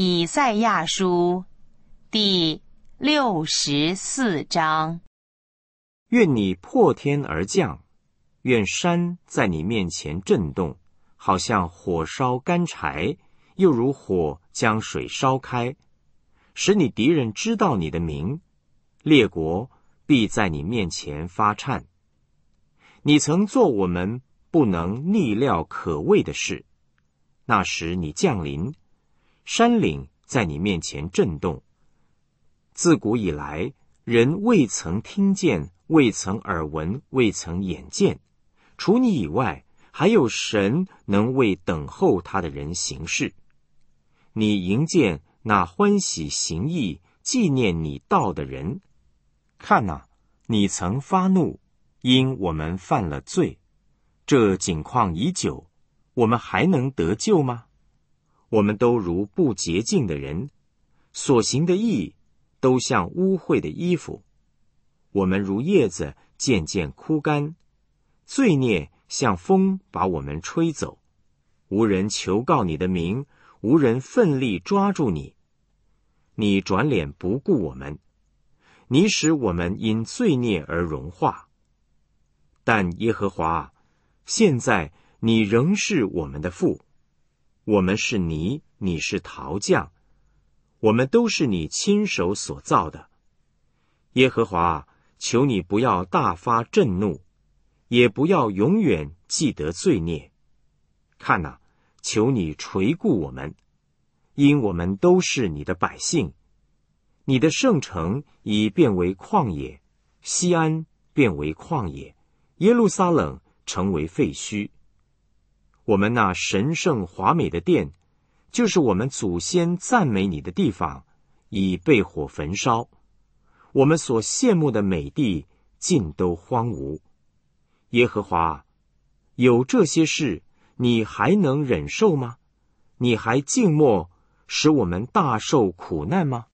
以赛亚书，第六十四章。愿你破天而降，愿山在你面前震动，好像火烧干柴，又如火将水烧开，使你敌人知道你的名，列国必在你面前发颤。你曾做我们不能逆料可畏的事，那时你降临。山岭在你面前震动。自古以来，人未曾听见，未曾耳闻，未曾眼见。除你以外，还有神能为等候他的人行事。你迎见那欢喜行义、纪念你道的人。看呐，你曾发怒，因我们犯了罪。这景况已久，我们还能得救吗？我们都如不洁净的人，所行的义都像污秽的衣服。我们如叶子渐渐枯干，罪孽像风把我们吹走。无人求告你的名，无人奋力抓住你，你转脸不顾我们，你使我们因罪孽而融化。但耶和华，现在你仍是我们的父。我们是泥，你是陶匠，我们都是你亲手所造的。耶和华，求你不要大发震怒，也不要永远记得罪孽。看哪，求你垂顾我们，因我们都是你的百姓。你的圣城已变为旷野，西安变为旷野，耶路撒冷成为废墟。我们那神圣华美的殿，就是我们祖先赞美你的地方，已被火焚烧；我们所羡慕的美地，尽都荒芜。耶和华，有这些事，你还能忍受吗？你还静默，使我们大受苦难吗？